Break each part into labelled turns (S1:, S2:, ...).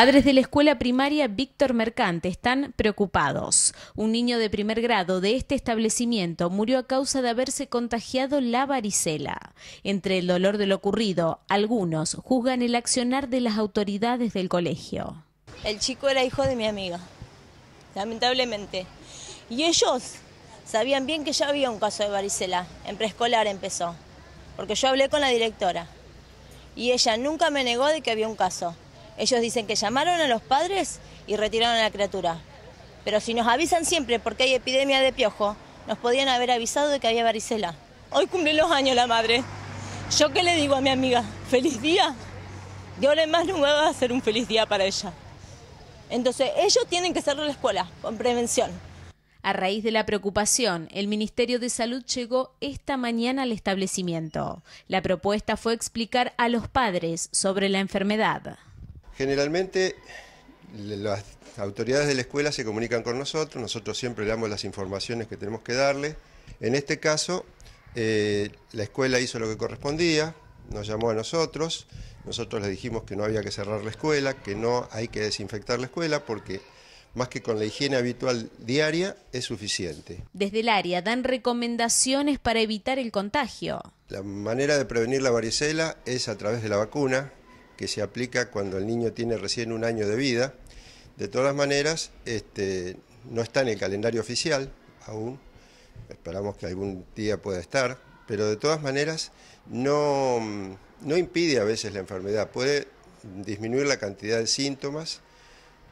S1: Padres de la escuela primaria Víctor Mercante están preocupados. Un niño de primer grado de este establecimiento murió a causa de haberse contagiado la varicela. Entre el dolor de lo ocurrido, algunos juzgan el accionar de las autoridades del colegio.
S2: El chico era hijo de mi amiga, lamentablemente. Y ellos sabían bien que ya había un caso de varicela. En preescolar empezó, porque yo hablé con la directora. Y ella nunca me negó de que había un caso. Ellos dicen que llamaron a los padres y retiraron a la criatura. Pero si nos avisan siempre porque hay epidemia de piojo, nos podían haber avisado de que había varicela. Hoy cumple los años la madre. ¿Yo qué le digo a mi amiga? ¿Feliz día? Yo le más no va a hacer un feliz día para ella. Entonces, ellos tienen que cerrar la escuela con prevención.
S1: A raíz de la preocupación, el Ministerio de Salud llegó esta mañana al establecimiento. La propuesta fue explicar a los padres sobre la enfermedad.
S3: Generalmente las autoridades de la escuela se comunican con nosotros, nosotros siempre le damos las informaciones que tenemos que darle. En este caso, eh, la escuela hizo lo que correspondía, nos llamó a nosotros, nosotros le dijimos que no había que cerrar la escuela, que no hay que desinfectar la escuela porque más que con la higiene habitual diaria es suficiente.
S1: Desde el área dan recomendaciones para evitar el contagio.
S3: La manera de prevenir la varicela es a través de la vacuna, que se aplica cuando el niño tiene recién un año de vida. De todas maneras, este, no está en el calendario oficial aún, esperamos que algún día pueda estar, pero de todas maneras no, impide a veces la enfermedad, puede disminuir la cantidad de síntomas,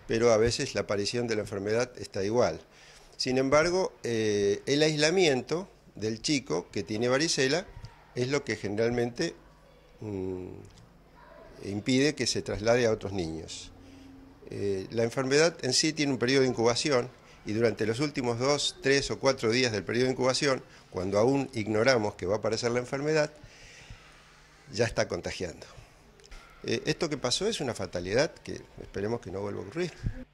S3: pero a veces la aparición de la enfermedad está igual. Sin embargo, eh, el aislamiento del chico que tiene varicela es lo que generalmente mm, impide que se traslade a otros niños. Eh, la enfermedad en sí tiene un periodo de incubación y durante los últimos dos, tres o cuatro días del periodo de incubación, cuando aún ignoramos que va a aparecer la enfermedad, ya está contagiando. Eh, esto que pasó es una fatalidad que esperemos que no vuelva a ocurrir.